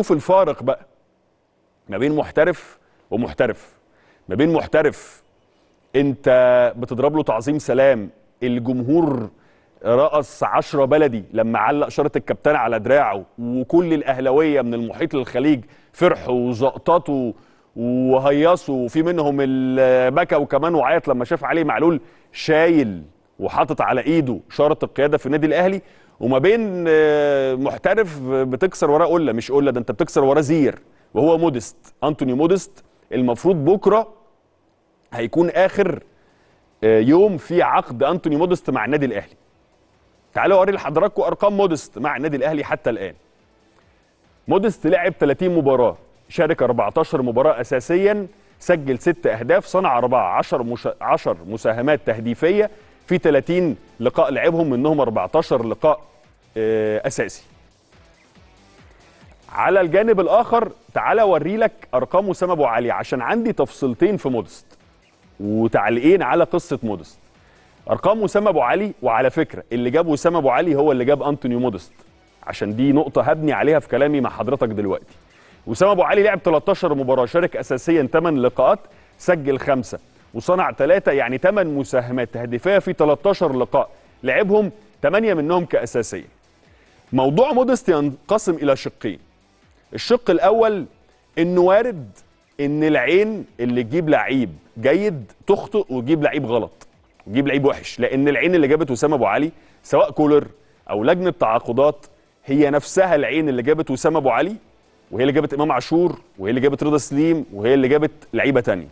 شوف الفارق بقى ما بين محترف ومحترف ما بين محترف انت بتضرب له تعظيم سلام الجمهور رقص عشرة بلدي لما علق شارة الكابتن على دراعه وكل الأهلوية من المحيط للخليج فرحوا وزقططوا وهيصوا وفي منهم بكى وكمان وعيط لما شاف علي معلول شايل وحاطط على ايده شارة القيادة في النادي الأهلي وما بين آه، محترف بتكسر وراه قله مش قله ده انت بتكسر وراه زير وهو مودست انتوني مودست المفروض بكره هيكون اخر آه، يوم في عقد انتوني مودست مع النادي الاهلي تعالوا اوري لحضراتكم ارقام مودست مع النادي الاهلي حتى الان مودست لعب 30 مباراه شارك 14 مباراه اساسيا سجل 6 اهداف صنع 4 10 10 مساهمات تهديفيه في 30 لقاء لعبهم منهم 14 لقاء آه، اساسي على الجانب الاخر تعالى اوري لك ارقام اسامه ابو علي عشان عندي تفصيلتين في مودست وتعليقين على قصه مودست ارقام اسامه ابو علي وعلى فكره اللي جاب اسامه ابو علي هو اللي جاب انطونيو مودست عشان دي نقطه هبني عليها في كلامي مع حضرتك دلوقتي اسامه ابو علي لعب 13 مباراه شارك اساسيا 8 لقاءات سجل 5 وصنع 3 يعني 8 مساهمات تهديفيه في 13 لقاء لعبهم 8 منهم كاساسيه موضوع مودست ينقسم الى شقين الشق الاول انه وارد ان العين اللي تجيب لعيب جيد تخطئ وتجيب لعيب غلط وتجيب لعيب وحش لان العين اللي جابت وسام ابو علي سواء كولر او لجنه تعاقدات هي نفسها العين اللي جابت وسام ابو علي وهي اللي جابت امام عاشور وهي اللي جابت رضا سليم وهي اللي جابت لعيبه تانية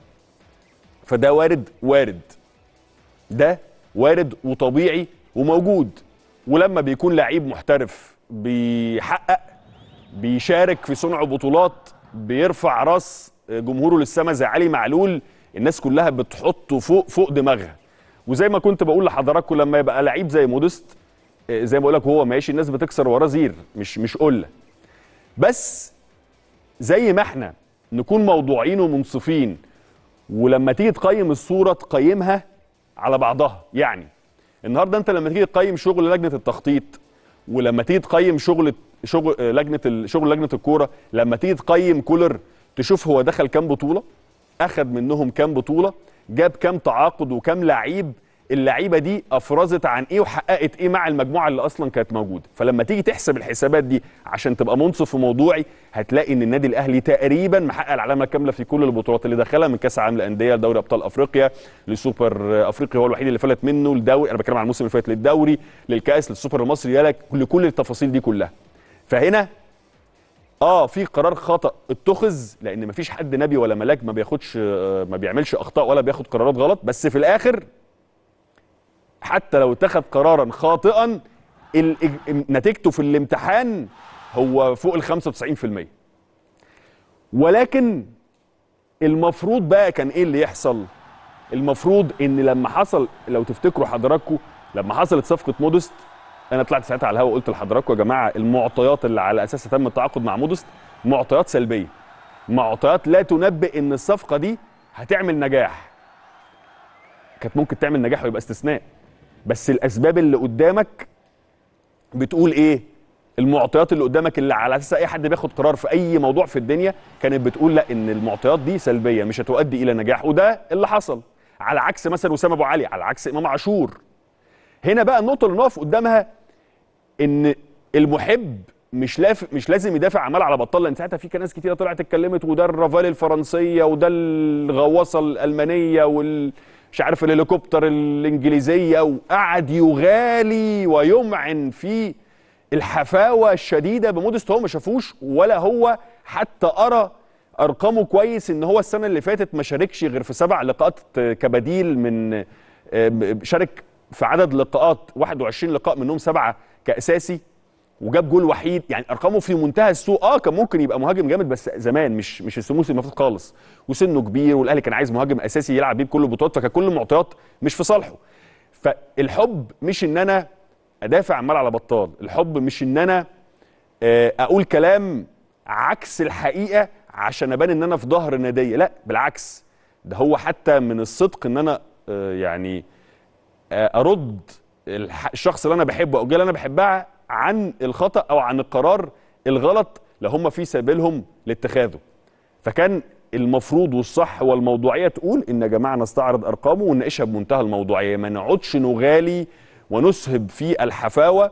فده وارد وارد ده وارد وطبيعي وموجود ولما بيكون لعيب محترف بيحقق بيشارك في صنع بطولات بيرفع راس آه، جمهوره للسما زي علي معلول الناس كلها بتحطه فوق فوق دماغها وزي ما كنت بقول لحضراتكم لما يبقى لعيب زي مودست آه، زي ما بقول لك هو ماشي الناس بتكسر وراه زير مش مش قله بس زي ما احنا نكون موضوعين ومنصفين ولما تيجي تقيم الصوره تقيمها على بعضها يعني النهارده انت لما تيجي تقيم شغل لجنه التخطيط ولما تيجي تقيم شغل شغل لجنه شغل لجنه الكوره لما تيجي تقيم كولر تشوف هو دخل كام بطوله اخذ منهم كام بطوله جاب كام تعاقد وكام لعيب اللعيبه دي افرزت عن ايه وحققت ايه مع المجموعه اللي اصلا كانت موجوده فلما تيجي تحسب الحسابات دي عشان تبقى منصف وموضوعي هتلاقي ان النادي الاهلي تقريبا محقق العلامه الكامله في كل البطولات اللي دخلها من كاس العالم للانديه لدوري ابطال افريقيا لسوبر افريقيا هو الوحيد اللي فلت منه الدوري انا بتكلم عن الموسم اللي فات للدوري للكاس للسوبر المصري لكل التفاصيل دي كلها فهنا اه في قرار خطا اتخذ لان مفيش حد نبي ولا ملاك ما بياخدش آه، ما بيعملش اخطاء ولا بياخد قرارات غلط بس في الاخر حتى لو اتخذ قرارا خاطئا نتيجته في الامتحان هو فوق ال 95% ولكن المفروض بقى كان ايه اللي يحصل المفروض ان لما حصل لو تفتكروا حضراتكم لما حصلت صفقه مودست انا طلعت ساعتها على الهواء وقلت لحضراتكم يا جماعه المعطيات اللي على اساسها تم التعاقد مع مودست معطيات سلبيه معطيات لا تنبئ ان الصفقه دي هتعمل نجاح كانت ممكن تعمل نجاح ويبقى استثناء بس الاسباب اللي قدامك بتقول ايه المعطيات اللي قدامك اللي على اساس اي حد بياخد قرار في اي موضوع في الدنيا كانت بتقول لا ان المعطيات دي سلبيه مش هتؤدي الى نجاح وده اللي حصل على عكس مثلا وسام ابو علي على عكس امام عاشور هنا بقى النقطه اللي نقف قدامها ان المحب مش لاف مش لازم يدافع عمال على بطال لان ساعتها في ناس كتيره طلعت اتكلمت وده الرافال الفرنسيه وده الغواصه الالمانيه وال مش عارف الهليكوبتر الانجليزيه وقعد يغالي ويمعن في الحفاوه الشديده بمودست هو ما شافوش ولا هو حتى ارى ارقامه كويس ان هو السنه اللي فاتت ما شاركش غير في سبع لقاءات كبديل من آه، شارك في عدد لقاءات 21 لقاء منهم سبعه كاساسي وجاب جول وحيد يعني ارقامه في منتهى السوء اه كان ممكن يبقى مهاجم جامد بس زمان مش مش الموسم اللي فات خالص وسنه كبير والاهلي كان عايز مهاجم اساسي يلعب بيه بكل البطولات فكان كل المعطيات مش في صالحه فالحب مش ان انا ادافع عمال على بطال الحب مش ان انا آه، اقول كلام عكس الحقيقه عشان ابان ان انا في ظهر ناديه لا بالعكس ده هو حتى من الصدق ان انا آه، يعني آه، ارد الشخص اللي انا بحبه او الجيل اللي انا بحبها عن الخطا او عن القرار الغلط اللي هم في سبيلهم لاتخاذه فكان المفروض والصح والموضوعيه تقول ان يا جماعه نستعرض ارقامه ونناقشها بمنتهى الموضوعيه ما نقعدش نغالي ونسهب في الحفاوه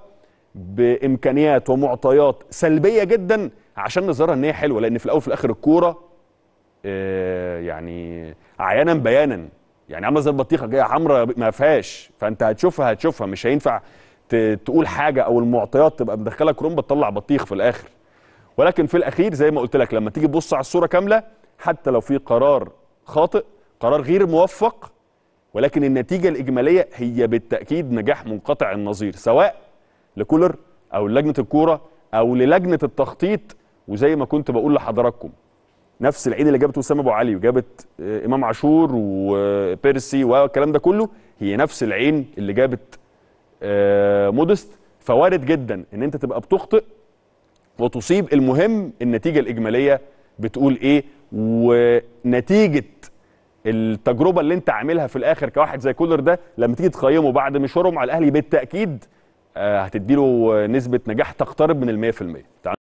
بامكانيات ومعطيات سلبيه جدا عشان نظهرها ان هي حلوه لان في الاول وفي الاخر الكوره آه يعني عيانا بيانا يعني عامله زي البطيخه جايه حمراء ما فيهاش فانت هتشوفها هتشوفها مش هينفع تقول حاجه او المعطيات تبقى مدخله كروم بتطلع بطيخ في الاخر ولكن في الاخير زي ما قلت لك لما تيجي تبص على الصوره كامله حتى لو في قرار خاطئ قرار غير موفق ولكن النتيجه الاجماليه هي بالتاكيد نجاح منقطع النظير سواء لكولر او لجنه الكوره او للجنه التخطيط وزي ما كنت بقول لحضراتكم نفس العيد اللي جابت اسامه ابو علي وجابت آه، امام عاشور وبيرسي والكلام ده كله هي نفس العين اللي جابت آه، مودست فوارد جدا ان انت تبقى بتخطئ وتصيب المهم النتيجه الاجماليه بتقول ايه ونتيجه التجربه اللي انت عاملها في الاخر كواحد زي كولر ده لما تيجي تقيمه بعد مشواره مع الاهلي بالتاكيد آه، هتديله نسبه نجاح تقترب من ال 100%